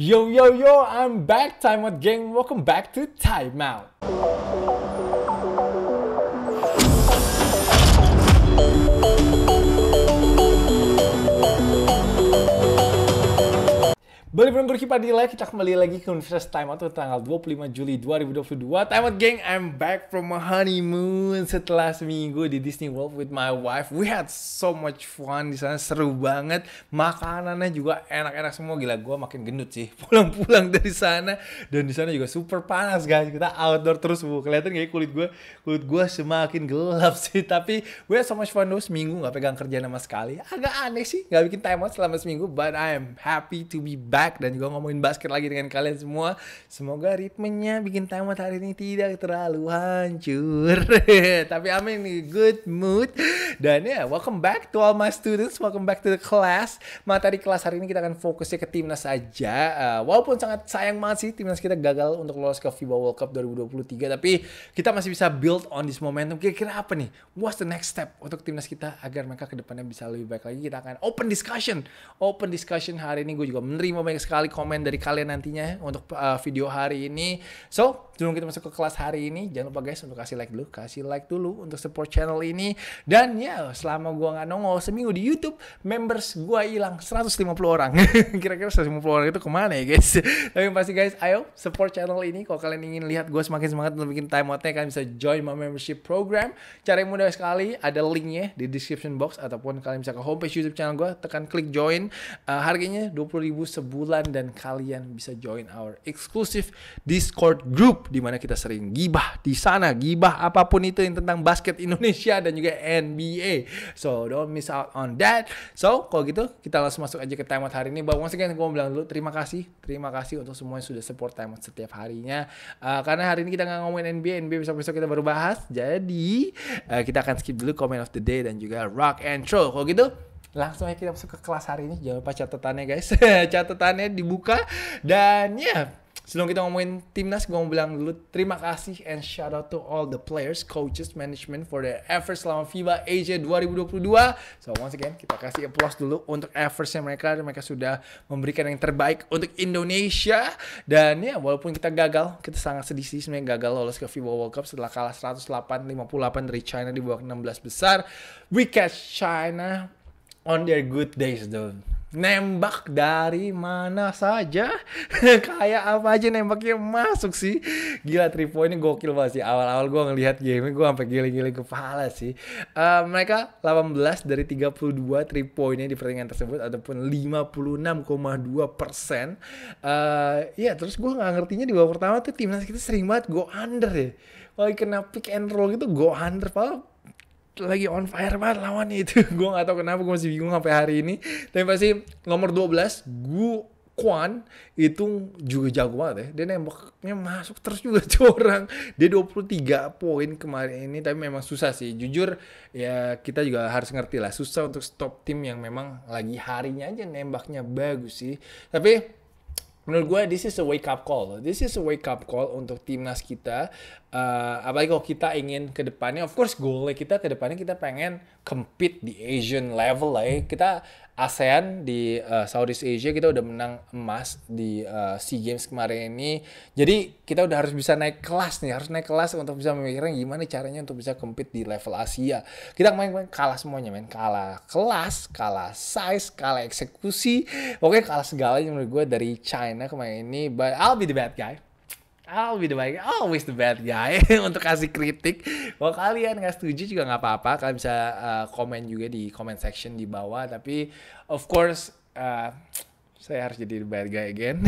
Yo, yo, yo, I'm back, Time Out Gang. Welcome back to Time Out. Balik di live, kita kembali lagi ke Universitas Time Out tanggal 25 Juli 2022. Time Out geng I'm back from my honeymoon setelah seminggu di Disney World with my wife. We had so much fun di sana, seru banget. Makanannya juga enak-enak semua. Gila, gue makin gendut sih pulang-pulang dari sana. Dan di sana juga super panas guys, kita outdoor terus. Bu. Kelihatan kayak ya kulit gue, kulit gue semakin gelap sih. Tapi we had so much fun dulu seminggu, gak pegang kerjaan sama sekali. Agak aneh sih, gak bikin time out selama seminggu. But I am happy to be back back dan juga ngomongin basket lagi dengan kalian semua. Semoga ritmenya bikin tamat hari ini tidak terlalu hancur. Tapi amin nih, good mood. Dan ya, yeah, welcome back to all my students, welcome back to the class. Materi kelas hari ini kita akan fokusnya ke timnas aja. Uh, walaupun sangat sayang banget sih timnas kita gagal untuk lolos ke FIBA World Cup 2023, tapi kita masih bisa build on this momentum. Kira-kira apa nih? What's the next step untuk timnas kita agar mereka kedepannya bisa lebih baik lagi? Kita akan open discussion, open discussion hari ini. Gue juga menerima banyak sekali komen dari kalian nantinya untuk uh, video hari ini. So, sebelum kita masuk ke kelas hari ini jangan lupa guys untuk kasih like dulu kasih like dulu untuk support channel ini dan ya selama gua nggak nongol seminggu di YouTube members gua hilang 150 orang kira-kira 150 orang itu kemana ya guys tapi pasti guys ayo support channel ini kalau kalian ingin lihat gue semakin semangat untuk bikin time outnya kalian bisa join my membership program cara yang mudah sekali ada linknya di description box ataupun kalian bisa ke homepage YouTube channel gua tekan klik join uh, harganya 20.000 sebulan dan kalian bisa join our exclusive Discord group di mana kita sering gibah di sana, gibah apapun itu yang tentang basket Indonesia dan juga NBA. So don't miss out on that. So kalau gitu kita langsung masuk aja ke timeout hari ini. Bang, once again gue bilang dulu terima kasih, terima kasih untuk semua yang sudah support timeout setiap harinya. Uh, karena hari ini kita nggak ngomongin NBA, NBA besok-besok kita baru bahas. Jadi uh, kita akan skip dulu comment of the day dan juga rock and roll. Kalau gitu langsung aja kita masuk ke kelas hari ini. Jangan lupa catatannya guys. catatannya dibuka dan ya yeah, Sebelum kita ngomongin timnas, gue mau bilang dulu terima kasih and shout out to all the players, coaches, management for their efforts selama FIBA Asia 2022. So once again, kita kasih applause dulu untuk effortsnya mereka. Mereka sudah memberikan yang terbaik untuk Indonesia. Dan ya, walaupun kita gagal, kita sangat sedih sih sebenarnya gagal lolos ke FIBA World Cup setelah kalah 108-58 dari China di bawah 16 besar. We catch China on their good days, though nembak dari mana saja kayak apa aja nembaknya masuk sih gila tripo ini gokil banget sih awal-awal gue ngelihat game gue sampai giling-giling kepala sih uh, mereka 18 dari 32 tripo pointnya di pertandingan tersebut ataupun 56,2 persen uh, ya terus gue nggak ngertinya di babak pertama tuh timnas kita sering banget go under ya kalau kena pick and roll gitu go under padahal lagi on fire banget lawan itu. gue gak tau kenapa gue masih bingung sampai hari ini. Tapi pasti nomor 12 Gu Kwan itu juga jago banget ya. Dia nembaknya masuk terus juga corang. orang. Dia 23 poin kemarin ini tapi memang susah sih. Jujur ya kita juga harus ngerti lah susah untuk stop tim yang memang lagi harinya aja nembaknya bagus sih. Tapi menurut gue this is a wake up call. This is a wake up call untuk timnas kita uh, apalagi kalau kita ingin ke depannya of course goalnya kita ke depannya kita pengen compete di Asian level lah ya kita ASEAN di uh, Southeast Asia kita udah menang emas di uh, SEA Games kemarin ini jadi kita udah harus bisa naik kelas nih harus naik kelas untuk bisa memikirkan gimana caranya untuk bisa compete di level Asia kita kemarin, main kalah semuanya men kalah kelas kalah size kalah eksekusi oke kalah segalanya menurut gue dari China kemarin ini but I'll be the bad guy I'll be the bad guy, always the bad guy untuk kasih kritik. Kalau kalian nggak setuju juga nggak apa-apa, kalian bisa uh, komen juga di comment section di bawah. Tapi of course uh, saya harus jadi bad guy again.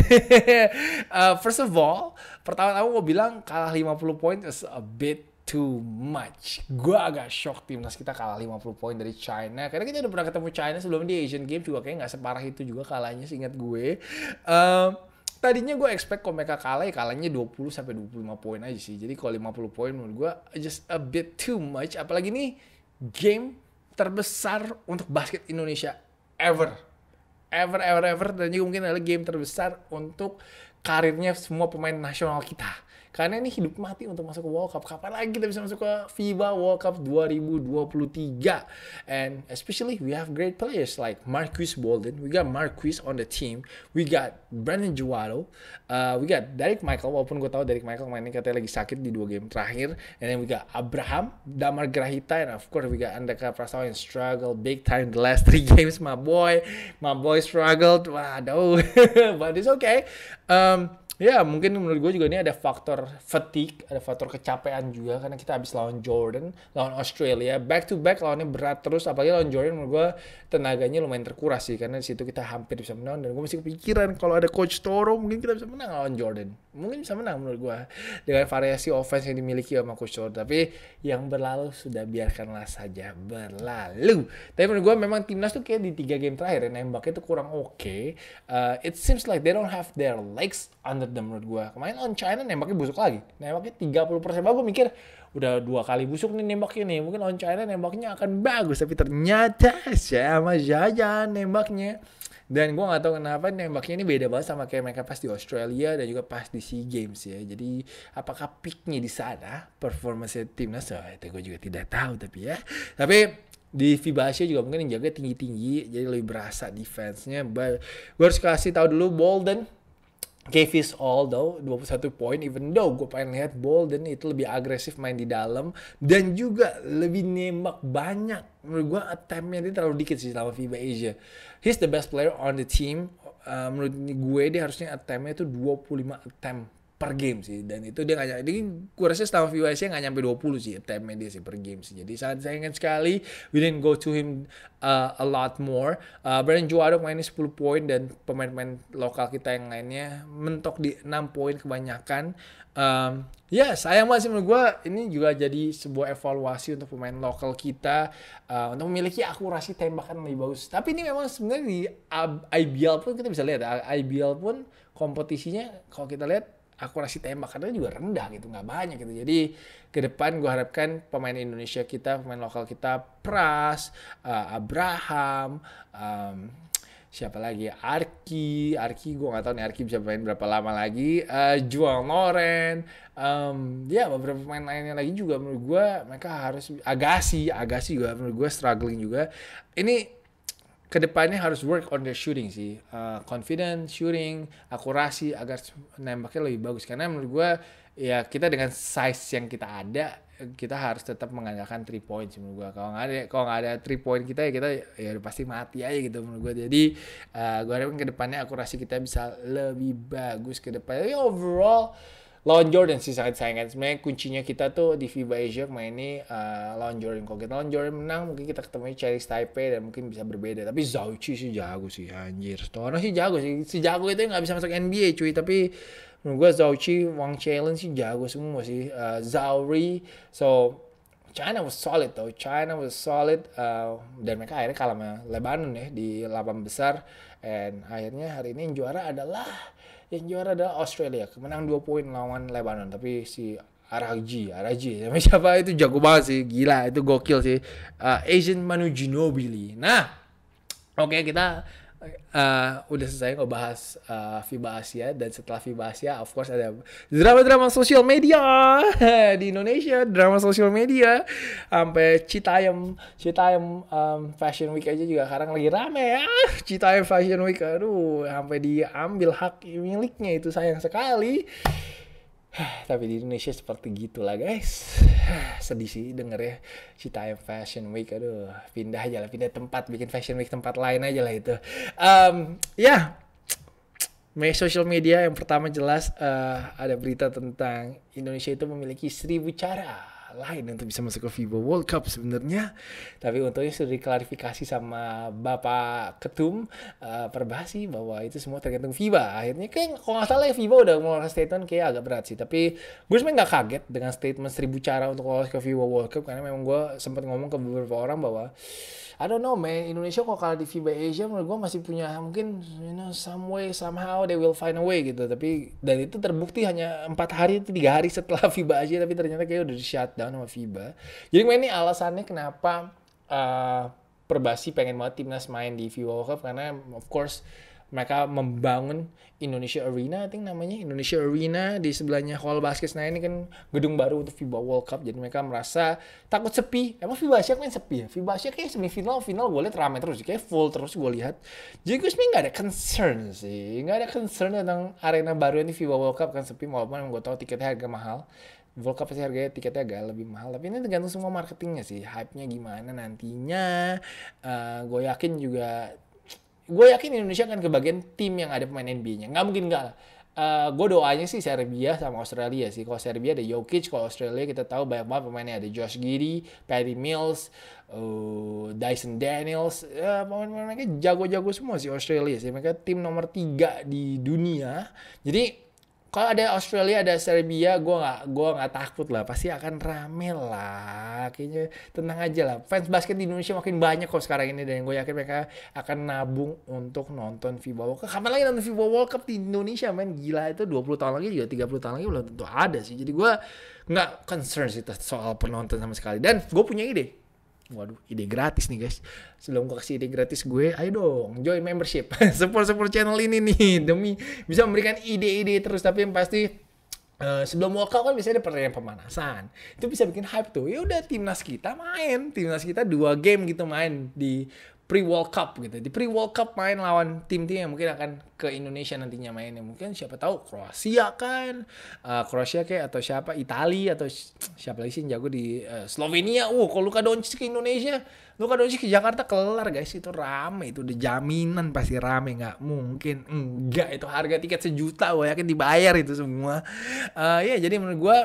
uh, first of all, pertama-tama gue bilang kalah 50 poin is a bit too much. Gue agak shock timnas kita kalah 50 poin dari China. Karena kita udah pernah ketemu China sebelum di Asian Games juga kayak nggak separah itu juga kalahnya seingat gue. Uh, tadinya gue expect kalau mereka kalah ya kalahnya 20 sampai 25 poin aja sih. Jadi kalau 50 poin menurut gue just a bit too much. Apalagi ini game terbesar untuk basket Indonesia ever. Ever, ever, ever. Dan juga mungkin adalah game terbesar untuk karirnya semua pemain nasional kita karena ini hidup mati untuk masuk ke World Cup. Kapan lagi kita bisa masuk ke FIBA World Cup 2023? And especially we have great players like Marquis Bolden. We got Marquis on the team. We got Brandon Juwado. Uh, we got Derek Michael. Walaupun gue tahu Derek Michael mainnya katanya lagi sakit di dua game terakhir. And then we got Abraham, Damar Grahita, and of course we got Andaka Prasawa yang struggle big time the last three games. My boy, my boy struggled. Waduh. But it's okay. Um, ya mungkin menurut gue juga ini ada faktor fatigue, ada faktor kecapean juga karena kita habis lawan Jordan, lawan Australia, back to back lawannya berat terus apalagi lawan Jordan menurut gue tenaganya lumayan terkuras sih karena di situ kita hampir bisa menang dan gue masih kepikiran kalau ada coach Toro mungkin kita bisa menang lawan Jordan. Mungkin bisa menang menurut gue dengan variasi offense yang dimiliki sama coach Toro tapi yang berlalu sudah biarkanlah saja berlalu. Tapi menurut gue memang timnas tuh kayak di tiga game terakhir ya, nembaknya tuh kurang oke. Okay. Uh, eh, it seems like they don't have their legs under banget dan menurut gue kemarin on China nembaknya busuk lagi nembaknya 30 persen gue mikir udah dua kali busuk nih nembaknya nih mungkin on China nembaknya akan bagus tapi ternyata sama saja nembaknya dan gue gak tahu kenapa nembaknya ini beda banget sama kayak mereka pas di Australia dan juga pas di SEA Games ya jadi apakah peaknya di sana performance timnas so, itu gue juga tidak tahu tapi ya tapi di FIBA Asia juga mungkin yang jaga tinggi-tinggi jadi lebih berasa defense-nya gue harus kasih tahu dulu Bolden Gave his all though 21 poin even though gue pengen lihat Bolden itu lebih agresif main di dalam dan juga lebih nembak banyak menurut gue attemptnya dia terlalu dikit sih selama FIBA Asia he's the best player on the team uh, menurut gue dia harusnya attemptnya itu 25 attempt per game sih dan itu dia nggak ini gue rasa staff USC nggak nyampe 20 sih time dia sih per game sih jadi sangat sayang sekali we didn't go to him uh, a lot more uh, Brandon Juado mainnya 10 poin dan pemain-pemain lokal kita yang lainnya mentok di 6 poin kebanyakan um, ya yeah, sayang banget sih menurut gue ini juga jadi sebuah evaluasi untuk pemain lokal kita uh, untuk memiliki akurasi tembakan lebih bagus tapi ini memang sebenarnya di uh, IBL pun kita bisa lihat ya. IBL pun kompetisinya kalau kita lihat akurasi tembakannya juga rendah gitu nggak banyak gitu jadi ke depan gue harapkan pemain Indonesia kita pemain lokal kita Pras uh, Abraham um, siapa lagi Arki Arki gue nggak tahu nih Arki bisa main berapa lama lagi uh, eh, Juang Loren um, ya beberapa pemain lainnya lagi juga menurut gue mereka harus Agasi Agasi juga menurut gue struggling juga ini kedepannya harus work on the shooting sih uh, confident shooting akurasi agar nembaknya lebih bagus karena menurut gue ya kita dengan size yang kita ada kita harus tetap mengandalkan three point sih menurut gue kalau nggak ada kalau nggak ada three point kita ya kita ya pasti mati aja gitu menurut gue jadi uh, eh, gue harapin kedepannya akurasi kita bisa lebih bagus kedepannya overall lawan Jordan sih sangat sayang sebenarnya kuncinya kita tuh di FIBA Asia kemarin ini uh, lawan Jordan kalau kita lawan Jordan menang mungkin kita ketemu Chinese Taipei dan mungkin bisa berbeda tapi Chi sih jago sih anjir orang sih jago sih si jago itu nggak bisa masuk NBA cuy tapi menurut gue Chi, Wang Chalen sih jago semua sih uh, eh, Zauri so China was solid though. China was solid uh, dan mereka akhirnya kalah sama Lebanon ya di 8 besar and akhirnya hari ini yang juara adalah yang juara adalah Australia kemenang dua poin lawan Lebanon tapi si Araji, Araji, ya, sama siapa itu jago banget sih, gila itu gokil sih. Uh, Asian Manu Ginobili. Nah, oke okay, kita uh, udah selesai ngebahas uh, eh, FIBA Asia dan setelah FIBA Asia of course ada drama-drama sosial media di Indonesia drama sosial media sampai Citayam Citayam um, Fashion Week aja juga sekarang lagi rame ya Citayam Fashion Week aduh sampai diambil hak miliknya itu sayang sekali tapi di Indonesia seperti gitulah guys sedih sih denger ya Citayam Fashion Week aduh pindah aja lah pindah tempat bikin Fashion Week tempat lain aja lah itu um, ya yeah. Media sosial media yang pertama jelas uh, ada berita tentang Indonesia itu memiliki seribu cara lain untuk bisa masuk ke FIBA World Cup sebenarnya. Tapi untungnya sudah diklarifikasi sama Bapak Ketum uh, Perbasi bahwa itu semua tergantung FIBA. Akhirnya kayak kalau nggak salah ya FIBA udah mengeluarkan statement kayak agak berat sih. Tapi gue sebenarnya nggak kaget dengan statement seribu cara untuk lolos ke FIBA World Cup karena memang gue sempat ngomong ke beberapa orang bahwa I don't know man, Indonesia kalau kalah di FIBA Asia menurut gue masih punya mungkin you know some way somehow they will find a way gitu. Tapi dan itu terbukti hanya empat hari tiga hari setelah FIBA Asia tapi ternyata kayak udah di shut down sama FIBA. Jadi ini alasannya kenapa uh, eh, Perbasi pengen banget timnas main di FIBA World Cup karena of course mereka membangun Indonesia Arena, I think namanya Indonesia Arena di sebelahnya Hall Basket Nah ini kan gedung baru untuk FIBA World Cup, jadi mereka merasa takut sepi. Emang FIBA Asia main sepi ya? FIBA Asia kayak semifinal, final gue lihat ramai terus, kayak full terus gue lihat. Jadi gue sebenarnya nggak ada concern sih, nggak ada concern tentang arena baru ini FIBA World Cup kan sepi, walaupun gue tahu tiketnya harga mahal. World Cup pasti harganya tiketnya agak lebih mahal tapi ini tergantung semua marketingnya sih hype-nya gimana nantinya uh, eh, gue yakin juga gue yakin Indonesia akan kebagian tim yang ada pemain NBA-nya nggak mungkin nggak Uh, eh, gue doanya sih Serbia sama Australia sih. Kalau Serbia ada Jokic, kalau Australia kita tahu banyak banget pemainnya ada Josh Giddy, Perry Mills, uh, Dyson Daniels, uh, ya, pemain pemainnya jago-jago semua sih Australia sih. Mereka tim nomor tiga di dunia. Jadi kalau ada Australia ada Serbia gue gak gua gak takut lah pasti akan rame lah kayaknya tenang aja lah fans basket di Indonesia makin banyak kok sekarang ini dan gue yakin mereka akan nabung untuk nonton FIBA World Cup kapan lagi nonton FIBA World Cup di Indonesia men gila itu 20 tahun lagi juga 30 tahun lagi belum tentu ada sih jadi gue nggak concern sih soal penonton sama sekali dan gue punya ide waduh ide gratis nih guys sebelum gue kasih ide gratis gue ayo dong join membership support support channel ini nih demi bisa memberikan ide-ide terus tapi yang pasti Uh, sebelum World kan biasanya ada pertandingan pemanasan. Itu bisa bikin hype tuh. Ya udah timnas kita main, timnas kita dua game gitu main di pre World Cup gitu. Di pre World Cup main lawan tim-tim yang mungkin akan ke Indonesia nantinya mainnya. Mungkin siapa tahu Kroasia kan, uh, Kroasia kayak atau siapa Italia atau siapa lagi sih yang jago di uh, Slovenia. Uh, kalau Luka Doncic ke Indonesia, Luka Doncic ke Jakarta kelar guys. Itu rame itu udah jaminan pasti rame nggak mungkin enggak itu harga tiket sejuta gue yakin dibayar itu semua. Uh, eh, ya yeah, jadi menurut gue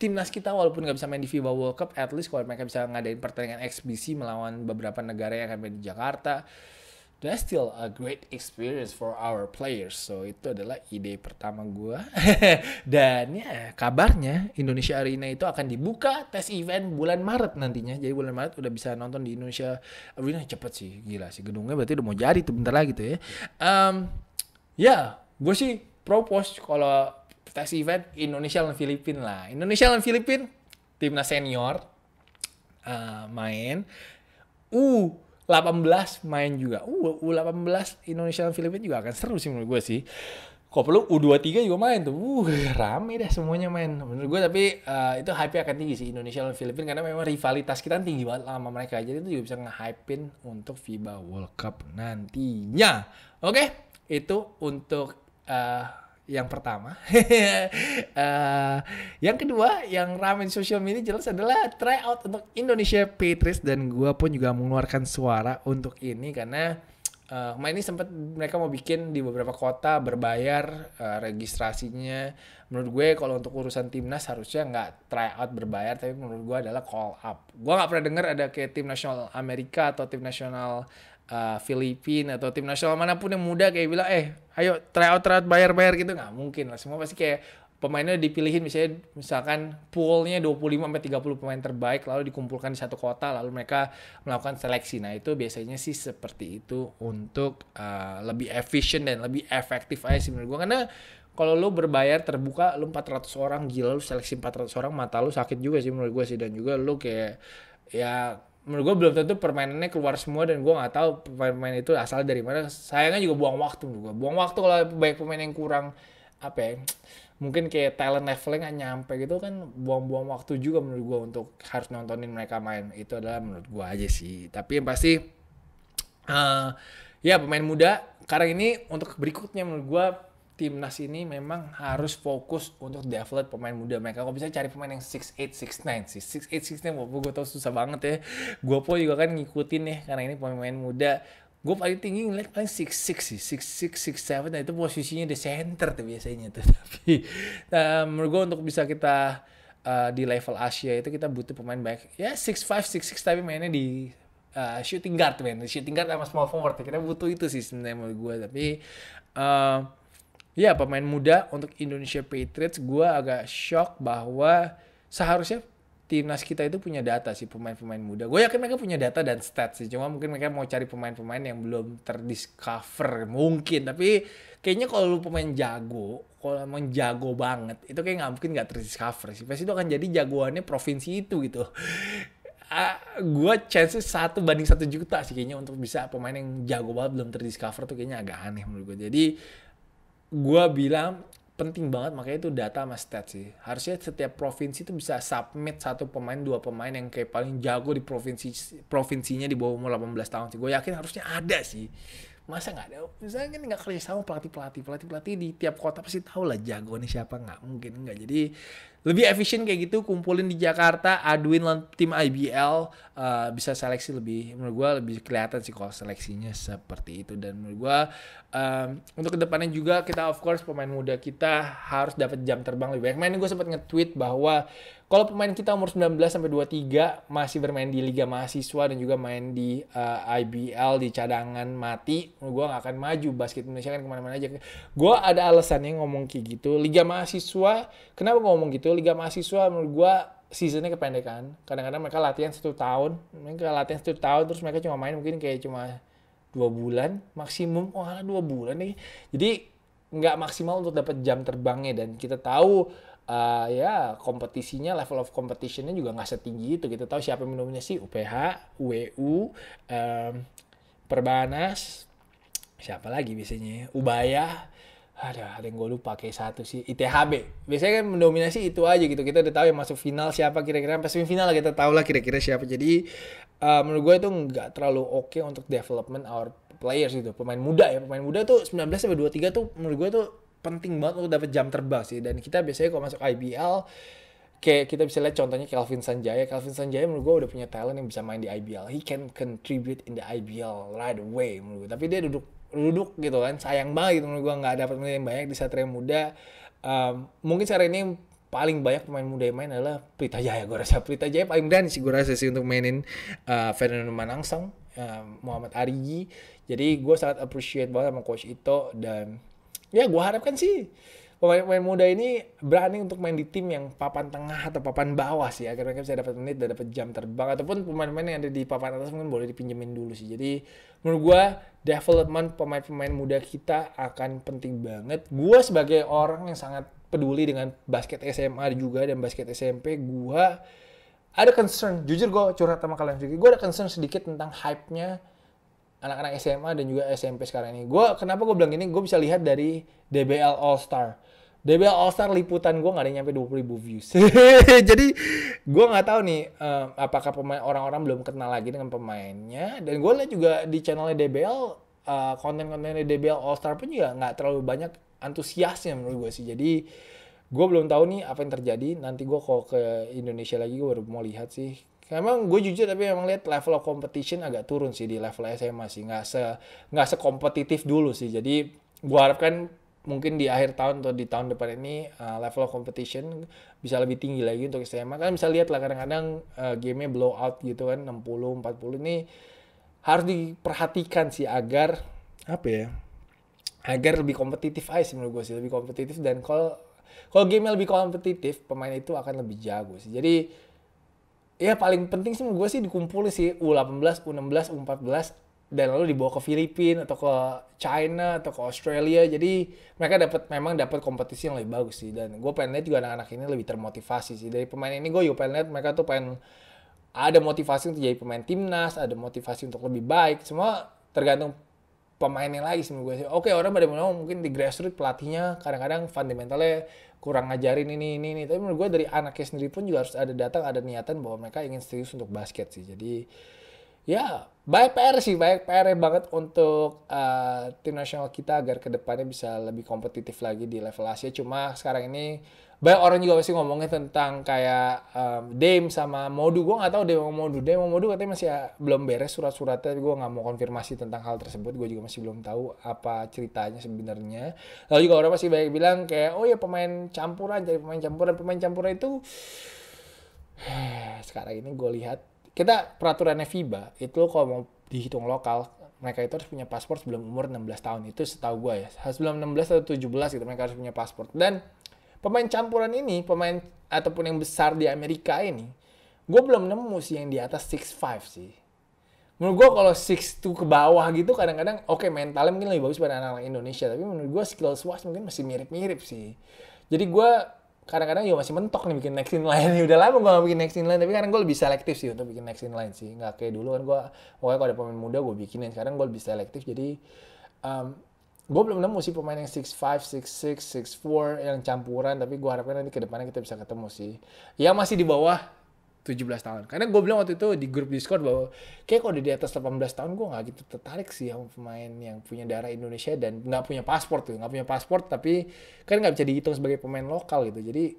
timnas kita walaupun nggak bisa main di FIBA World Cup, at least kalau mereka bisa ngadain pertandingan eksibisi melawan beberapa negara yang akan main di Jakarta, that's still a great experience for our players. So itu adalah ide pertama gue. Dan ya kabarnya Indonesia Arena itu akan dibuka tes event bulan Maret nantinya. Jadi bulan Maret udah bisa nonton di Indonesia Arena cepet sih, gila sih. Gedungnya berarti udah mau jadi tuh bentar lagi tuh ya. Um, ya, yeah, gue sih propose kalau tes event Indonesia dan Filipina lah. Indonesia dan Filipina timnas senior uh, main. U 18 main juga. U, U18 Indonesia dan Filipina juga akan seru sih menurut gue sih. Kok perlu U23 juga main tuh. Uh, rame dah semuanya main. Menurut gue tapi uh, itu hype akan tinggi sih Indonesia dan Filipina karena memang rivalitas kita kan tinggi banget sama mereka. Jadi itu juga bisa nge untuk FIBA World Cup nantinya. Oke, okay? itu untuk uh, yang pertama. uh, yang kedua, yang ramen social media jelas adalah try out untuk Indonesia Patriots dan gue pun juga mengeluarkan suara untuk ini karena uh, ini sempat mereka mau bikin di beberapa kota berbayar uh, registrasinya. Menurut gue kalau untuk urusan timnas harusnya nggak try out berbayar tapi menurut gue adalah call up. Gue nggak pernah dengar ada kayak tim nasional Amerika atau tim nasional uh, eh, Filipina atau tim nasional manapun yang muda kayak bilang eh ayo try out try out bayar bayar gitu nggak mungkin lah semua pasti kayak pemainnya dipilihin misalnya misalkan poolnya 25 sampai 30 pemain terbaik lalu dikumpulkan di satu kota lalu mereka melakukan seleksi. Nah, itu biasanya sih seperti itu untuk uh, lebih efisien dan lebih efektif aja sih menurut gue karena kalau lu berbayar terbuka lu 400 orang gila lu seleksi 400 orang mata lu sakit juga sih menurut gue sih dan juga lu kayak ya menurut gue belum tentu permainannya keluar semua dan gue nggak tahu pemain itu asal dari mana sayangnya juga buang waktu juga buang waktu kalau banyak pemain yang kurang apa ya mungkin kayak talent levelnya nggak nyampe gitu kan buang-buang waktu juga menurut gue untuk harus nontonin mereka main itu adalah menurut gue aja sih tapi yang pasti uh, ya pemain muda sekarang ini untuk berikutnya menurut gue timnas ini memang harus fokus untuk develop pemain muda mereka. Kok bisa cari pemain yang 6'8", 6'9", sih. 6'8", 6'9", walaupun gue tau susah banget ya. Gue pun juga kan ngikutin nih, ya, karena ini pemain muda. Gue paling tinggi ngeliat paling 6'6", sih. 6'6", 6'7", nah itu posisinya di center tuh biasanya tuh. Tapi nah, menurut gue untuk bisa kita uh, di level Asia itu kita butuh pemain baik. Ya 6'5", 6'6", tapi mainnya di uh, shooting guard men shooting guard sama small forward kita butuh itu sih sebenarnya menurut gue tapi uh, ya pemain muda untuk Indonesia Patriots gue agak shock bahwa seharusnya timnas kita itu punya data sih pemain-pemain muda. Gue yakin mereka punya data dan stats sih. Cuma mungkin mereka mau cari pemain-pemain yang belum terdiscover mungkin. Tapi kayaknya kalau lu pemain jago, kalau emang jago banget, itu kayak nggak mungkin nggak terdiscover sih. Pasti itu akan jadi jagoannya provinsi itu gitu. Uh, ah, gue chances satu banding satu juta sih kayaknya untuk bisa pemain yang jago banget belum terdiscover tuh kayaknya agak aneh menurut gue. Jadi gue bilang penting banget makanya itu data sama stat sih. Harusnya setiap provinsi itu bisa submit satu pemain dua pemain yang kayak paling jago di provinsi provinsinya di bawah umur 18 tahun sih. Gue yakin harusnya ada sih masa nggak ada misalnya kan nggak kerja sama pelatih pelatih pelatih pelatih di tiap kota pasti tahu lah jago jagoannya siapa nggak mungkin nggak jadi lebih efisien kayak gitu kumpulin di Jakarta aduin tim IBL uh, eh, bisa seleksi lebih menurut gue lebih kelihatan sih kalau seleksinya seperti itu dan menurut gue eh, um, untuk kedepannya juga kita of course pemain muda kita harus dapat jam terbang lebih banyak. Main gue sempat nge-tweet bahwa kalau pemain kita umur 19 sampai 23 masih bermain di Liga Mahasiswa dan juga main di uh, eh, IBL di cadangan mati, gue gak akan maju basket Indonesia kan kemana-mana aja. Gue ada alasan yang ngomong kayak gitu. Liga Mahasiswa, kenapa gue ngomong gitu? Liga Mahasiswa menurut gue seasonnya kependekan. Kadang-kadang mereka latihan satu tahun, mereka latihan satu tahun terus mereka cuma main mungkin kayak cuma dua bulan maksimum wah oh, dua bulan nih jadi nggak maksimal untuk dapat jam terbangnya dan kita tahu uh, ya kompetisinya level of competitionnya juga nggak setinggi itu kita tahu siapa yang mendominasi UPH, WU, um, Perbanas, siapa lagi biasanya Ubaya, ada ada yang gue lupa kayak satu sih ITHB biasanya kan mendominasi itu aja gitu kita udah tahu yang masuk final siapa kira-kira sampai semifinal kita tahu lah kira-kira siapa jadi uh, menurut gue itu nggak terlalu oke okay untuk development our players gitu pemain muda ya pemain muda tuh 19 sampai 23 tuh menurut gue tuh penting banget untuk dapat jam terbang sih dan kita biasanya kalau masuk IBL kayak kita bisa lihat contohnya Calvin Sanjaya Calvin Sanjaya menurut gue udah punya talent yang bisa main di IBL he can contribute in the IBL right away menurut gue tapi dia duduk duduk gitu kan sayang banget gitu menurut gue nggak dapat menit yang banyak di satria muda um, mungkin sekarang ini paling banyak pemain muda yang main adalah Prita Jaya gue rasa Prita Jaya paling berani sih gue rasa sih untuk mainin uh, Fernando Manangsang Um, Muhammad Arigi jadi gue sangat appreciate banget sama coach Ito dan ya gue harapkan sih pemain-pemain muda ini berani untuk main di tim yang papan tengah atau papan bawah sih agar mereka bisa dapat menit dan dapat jam terbang ataupun pemain-pemain yang ada di papan atas mungkin boleh dipinjemin dulu sih jadi menurut gue development pemain-pemain muda kita akan penting banget gue sebagai orang yang sangat peduli dengan basket SMA juga dan basket SMP gue ada concern, jujur gue curhat sama kalian juga, gue ada concern sedikit tentang hype-nya anak-anak SMA dan juga SMP sekarang ini. Gue kenapa gue bilang gini, gue bisa lihat dari DBL All Star. DBL All Star liputan gue nggak ada nyampe 20 ribu views. Jadi gue nggak tahu nih um, apakah pemain orang-orang belum kenal lagi dengan pemainnya. Dan gue lihat juga di channelnya DBL uh, eh, konten-kontennya DBL All Star pun juga nggak terlalu banyak antusiasnya menurut gue sih. Jadi gue belum tahu nih apa yang terjadi nanti gue kalau ke Indonesia lagi gue baru mau lihat sih emang gue jujur tapi emang lihat level of competition agak turun sih di level SMA sih nggak se nggak sekompetitif dulu sih jadi gue harapkan mungkin di akhir tahun atau di tahun depan ini uh, level of competition bisa lebih tinggi lagi untuk SMA kan bisa lihat lah kadang-kadang uh, gamenya blow out gitu kan 60 40 ini harus diperhatikan sih agar apa ya agar lebih kompetitif aja sih menurut gue sih lebih kompetitif dan kalau kalau game yang lebih kompetitif, pemain itu akan lebih jago sih. Jadi ya paling penting sih gue sih dikumpulin sih U18, U16, U14 dan lalu dibawa ke Filipina atau ke China atau ke Australia. Jadi mereka dapat memang dapat kompetisi yang lebih bagus sih dan gue pengen lihat juga anak-anak ini lebih termotivasi sih dari pemain ini gue juga pengen lihat mereka tuh pengen ada motivasi untuk jadi pemain timnas, ada motivasi untuk lebih baik. Semua tergantung pemainnya lagi sih gue sih. Oke orang pada bilang oh, mungkin di grassroots pelatihnya kadang-kadang fundamentalnya kurang ngajarin ini ini ini. Tapi menurut gue dari anaknya sendiri pun juga harus ada datang ada niatan bahwa mereka ingin serius untuk basket sih. Jadi ya baik PR sih baik PR banget untuk uh, tim nasional kita agar kedepannya bisa lebih kompetitif lagi di level Asia. Cuma sekarang ini banyak orang juga pasti ngomongnya tentang kayak um, Dame sama Modu gue nggak tahu Dame sama Modu Dame sama Modu katanya masih eh, belum beres surat-suratnya gue nggak mau konfirmasi tentang hal tersebut gue juga masih belum tahu apa ceritanya sebenarnya lalu juga orang masih banyak bilang kayak oh ya pemain campuran jadi pemain campuran pemain campuran itu sekarang ini gue lihat kita peraturannya FIBA itu kalau mau dihitung lokal mereka itu harus punya paspor sebelum umur 16 tahun itu setahu gue ya sebelum 16 atau 17 gitu mereka harus punya paspor dan pemain campuran ini, pemain ataupun yang besar di Amerika ini, gue belum nemu sih yang di atas 6'5 sih. Menurut gue kalau 6'2 ke bawah gitu kadang-kadang oke okay, mentalnya mungkin lebih bagus pada anak-anak Indonesia. Tapi menurut gue skill wise mungkin masih mirip-mirip sih. Jadi gue kadang-kadang ya masih mentok nih bikin next in line. Udah lama gue gak bikin next in line. Tapi kadang gue lebih selektif sih untuk bikin next in line sih. Gak kayak dulu kan gue, pokoknya kalau ada pemain muda gue bikinin. Sekarang gue lebih selektif jadi um, gue belum nemu sih pemain yang 6'5, 6'6, 6'4 yang campuran tapi gue harapkan nanti kedepannya kita bisa ketemu sih yang masih di bawah 17 tahun karena gue bilang waktu itu di grup discord bahwa kayak kalau di atas 18 tahun gue gak gitu tertarik sih sama pemain yang punya darah Indonesia dan gak punya paspor tuh Gak punya paspor tapi kan gak bisa dihitung sebagai pemain lokal gitu jadi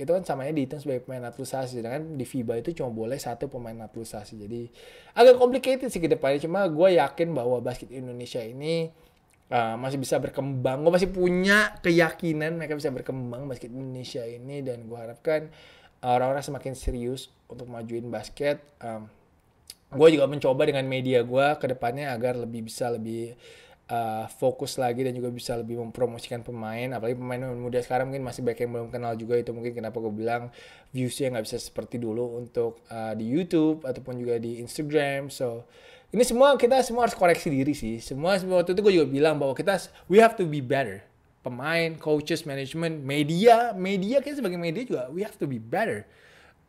itu kan samanya dihitung sebagai pemain naturalisasi sedangkan di FIBA itu cuma boleh satu pemain naturalisasi jadi agak complicated sih ke depannya cuma gue yakin bahwa basket Indonesia ini uh, masih bisa berkembang. Gue masih punya keyakinan mereka bisa berkembang basket Indonesia ini dan gue harapkan eh, orang-orang semakin serius untuk majuin basket. Um, gue juga mencoba dengan media gue ke depannya agar lebih bisa lebih uh, fokus lagi dan juga bisa lebih mempromosikan pemain apalagi pemain muda sekarang mungkin masih banyak yang belum kenal juga itu mungkin kenapa gue bilang viewsnya nggak bisa seperti dulu untuk uh, di YouTube ataupun juga di Instagram so ini semua kita semua harus koreksi diri sih. Semua waktu itu gue juga bilang bahwa kita we have to be better. Pemain, coaches, management, media, media kita sebagai media juga we have to be better.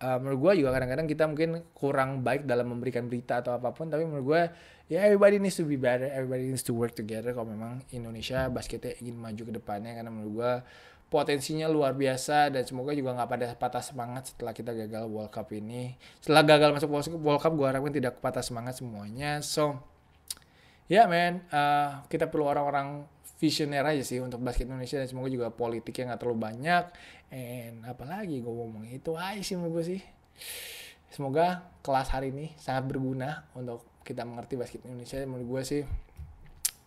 Uh, menurut gue juga kadang-kadang kita mungkin kurang baik dalam memberikan berita atau apapun, tapi menurut gue ya everybody needs to be better, everybody needs to work together. Kalau memang Indonesia basketnya ingin maju ke depannya, karena menurut gue potensinya luar biasa dan semoga juga nggak pada patah semangat setelah kita gagal World Cup ini. Setelah gagal masuk World Cup, gue harapin tidak patah semangat semuanya. So, ya yeah, man, uh, kita perlu orang-orang visioner aja sih untuk basket Indonesia dan semoga juga politiknya nggak terlalu banyak. And apalagi gue ngomong itu aja sih gue sih. Semoga kelas hari ini sangat berguna untuk kita mengerti basket Indonesia menurut gue sih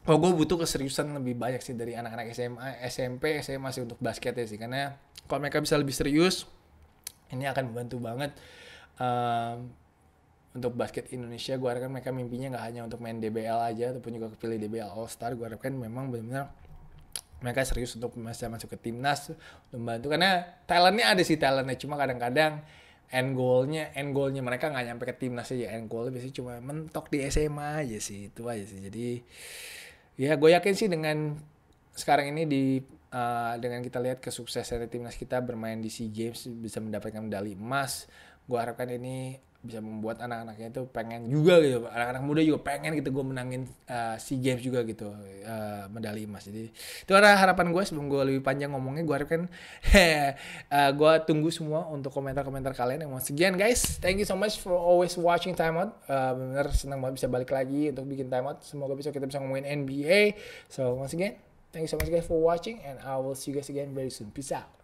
Oh gue butuh keseriusan lebih banyak sih dari anak-anak SMA, SMP, SMA masih untuk basket ya sih karena kalau mereka bisa lebih serius ini akan membantu banget um, untuk basket Indonesia gue harapkan mereka mimpinya nggak hanya untuk main DBL aja ataupun juga kepilih DBL All Star gue harapkan memang benar-benar mereka serius untuk bisa masuk ke timnas membantu karena talentnya ada sih talentnya cuma kadang-kadang end goalnya end goalnya mereka nggak nyampe ke timnas aja end goalnya biasanya cuma mentok di SMA aja sih itu aja sih jadi ya gue yakin sih dengan sekarang ini di uh, dengan kita lihat kesuksesan timnas kita bermain di SEA Games bisa mendapatkan medali emas. Gue harapkan ini bisa membuat anak-anaknya itu pengen juga gitu anak-anak muda juga pengen gitu gue menangin uh, sea games juga gitu uh, medali emas jadi itu ada harapan gue sebelum gue lebih panjang ngomongnya gue harapkan uh, eh, gue tunggu semua untuk komentar-komentar kalian yang mau sekian guys thank you so much for always watching time out uh, bener senang banget bisa balik lagi untuk bikin time out semoga bisa kita bisa ngomongin NBA so once again thank you so much guys for watching and I will see you guys again very soon peace out